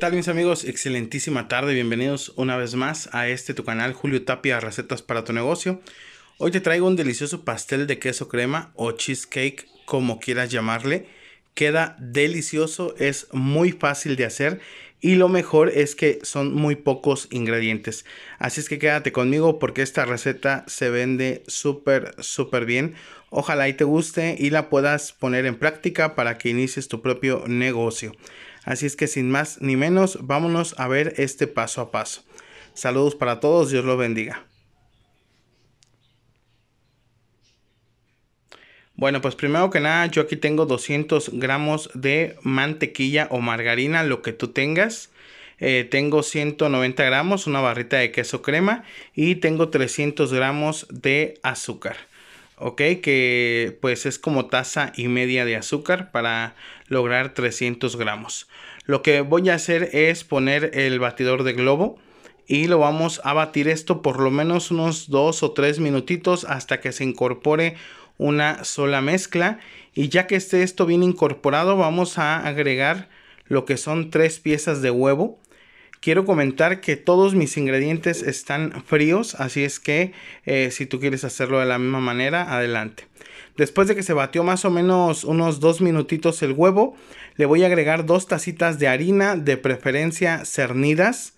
¿Qué tal mis amigos? Excelentísima tarde, bienvenidos una vez más a este tu canal Julio Tapia Recetas para tu negocio. Hoy te traigo un delicioso pastel de queso crema o cheesecake, como quieras llamarle. Queda delicioso, es muy fácil de hacer y lo mejor es que son muy pocos ingredientes. Así es que quédate conmigo porque esta receta se vende súper, súper bien. Ojalá y te guste y la puedas poner en práctica para que inicies tu propio negocio. Así es que sin más ni menos, vámonos a ver este paso a paso. Saludos para todos, Dios los bendiga. Bueno, pues primero que nada, yo aquí tengo 200 gramos de mantequilla o margarina, lo que tú tengas. Eh, tengo 190 gramos, una barrita de queso crema y tengo 300 gramos de azúcar. ¿ok? Que pues es como taza y media de azúcar para lograr 300 gramos. Lo que voy a hacer es poner el batidor de globo y lo vamos a batir esto por lo menos unos 2 o 3 minutitos hasta que se incorpore una sola mezcla y ya que esté esto bien incorporado vamos a agregar lo que son tres piezas de huevo Quiero comentar que todos mis ingredientes están fríos, así es que eh, si tú quieres hacerlo de la misma manera, adelante. Después de que se batió más o menos unos dos minutitos el huevo, le voy a agregar dos tacitas de harina, de preferencia cernidas,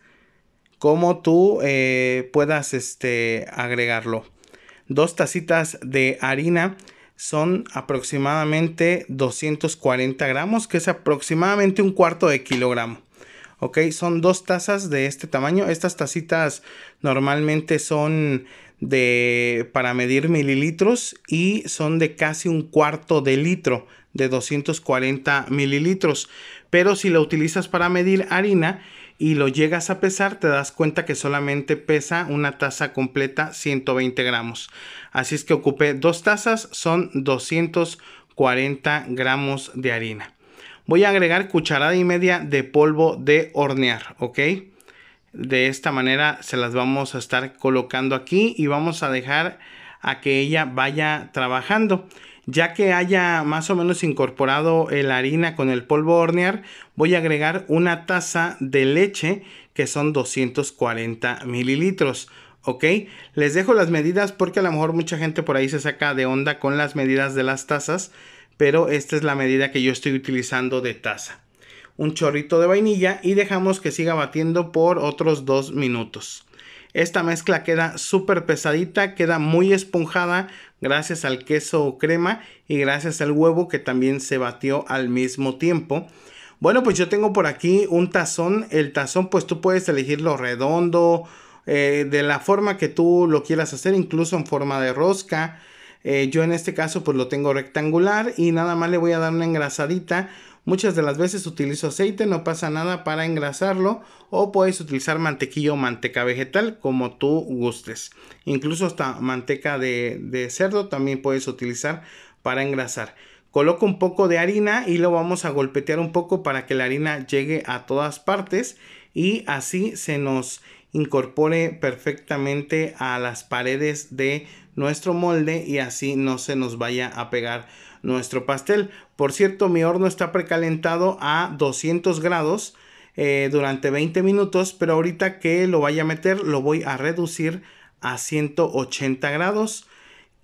como tú eh, puedas este, agregarlo. Dos tacitas de harina son aproximadamente 240 gramos, que es aproximadamente un cuarto de kilogramo. ¿ok? Son dos tazas de este tamaño. Estas tacitas normalmente son de para medir mililitros y son de casi un cuarto de litro de 240 mililitros. Pero si lo utilizas para medir harina y lo llegas a pesar, te das cuenta que solamente pesa una taza completa 120 gramos. Así es que ocupé dos tazas, son 240 gramos de harina. Voy a agregar cucharada y media de polvo de hornear, ¿ok? De esta manera se las vamos a estar colocando aquí y vamos a dejar a que ella vaya trabajando. Ya que haya más o menos incorporado la harina con el polvo hornear, voy a agregar una taza de leche que son 240 mililitros. ¿ok? Les dejo las medidas porque a lo mejor mucha gente por ahí se saca de onda con las medidas de las tazas pero esta es la medida que yo estoy utilizando de taza. Un chorrito de vainilla y dejamos que siga batiendo por otros dos minutos. Esta mezcla queda súper pesadita, queda muy esponjada gracias al queso o crema y gracias al huevo que también se batió al mismo tiempo. Bueno, pues yo tengo por aquí un tazón. El tazón pues tú puedes elegirlo redondo, eh, de la forma que tú lo quieras hacer, incluso en forma de rosca. Eh, yo en este caso pues lo tengo rectangular y nada más le voy a dar una engrasadita. Muchas de las veces utilizo aceite, no pasa nada para engrasarlo o puedes utilizar mantequilla o manteca vegetal como tú gustes. Incluso hasta manteca de, de cerdo también puedes utilizar para engrasar. Coloco un poco de harina y lo vamos a golpetear un poco para que la harina llegue a todas partes y así se nos incorpore perfectamente a las paredes de nuestro molde y así no se nos vaya a pegar nuestro pastel. Por cierto, mi horno está precalentado a 200 grados eh, durante 20 minutos, pero ahorita que lo vaya a meter lo voy a reducir a 180 grados.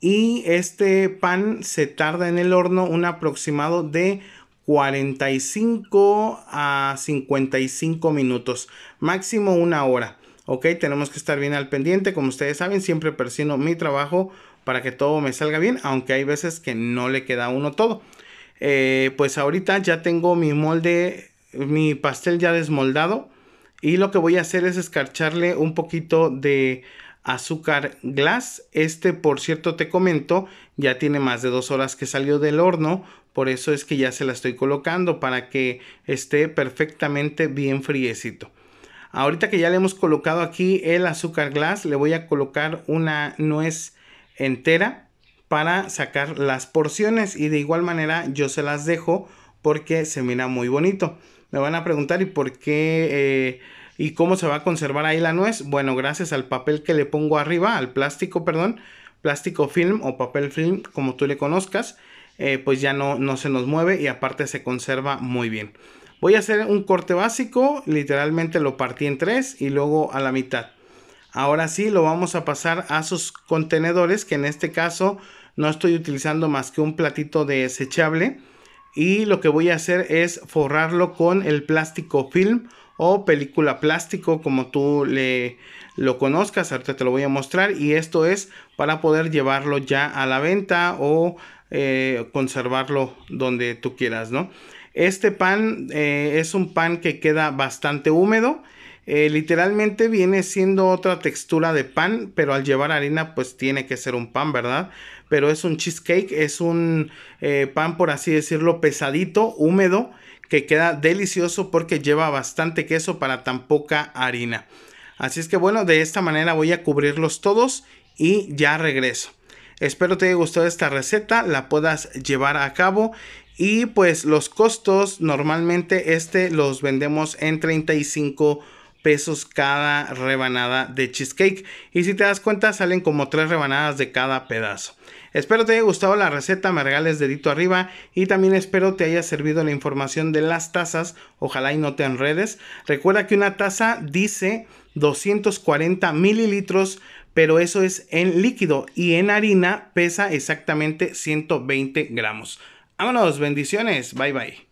Y este pan se tarda en el horno un aproximado de 45 a 55 minutos, máximo una hora. Ok, tenemos que estar bien al pendiente. Como ustedes saben, siempre persino mi trabajo para que todo me salga bien, aunque hay veces que no le queda uno todo. Eh, pues ahorita ya tengo mi molde, mi pastel ya desmoldado. Y lo que voy a hacer es escarcharle un poquito de azúcar glass. Este, por cierto, te comento, ya tiene más de dos horas que salió del horno. Por eso es que ya se la estoy colocando para que esté perfectamente bien friecito. Ahorita que ya le hemos colocado aquí el azúcar glass, le voy a colocar una nuez entera para sacar las porciones y de igual manera yo se las dejo porque se mira muy bonito. Me van a preguntar y por qué eh, y cómo se va a conservar ahí la nuez. Bueno, gracias al papel que le pongo arriba, al plástico, perdón, plástico film o papel film, como tú le conozcas, eh, pues ya no, no se nos mueve y aparte se conserva muy bien. Voy a hacer un corte básico, literalmente lo partí en tres y luego a la mitad. Ahora sí lo vamos a pasar a sus contenedores, que en este caso no estoy utilizando más que un platito desechable. Y lo que voy a hacer es forrarlo con el plástico film o película plástico como tú le lo conozcas. Ahorita te lo voy a mostrar. Y esto es para poder llevarlo ya a la venta o eh, conservarlo donde tú quieras, ¿no? Este pan eh, es un pan que queda bastante húmedo. Eh, literalmente viene siendo otra textura de pan, pero al llevar harina pues tiene que ser un pan, ¿verdad? Pero es un cheesecake, es un eh, pan por así decirlo pesadito, húmedo, que queda delicioso porque lleva bastante queso para tan poca harina. Así es que bueno, de esta manera voy a cubrirlos todos y ya regreso. Espero te haya gustado esta receta, la puedas llevar a cabo y pues los costos normalmente este los vendemos en 35 pesos cada rebanada de cheesecake y si te das cuenta salen como tres rebanadas de cada pedazo. Espero te haya gustado la receta, me regales dedito arriba y también espero te haya servido la información de las tazas, ojalá y no te enredes. Recuerda que una taza dice 240 mililitros pero eso es en líquido y en harina pesa exactamente 120 gramos. Vámonos, bendiciones, bye bye.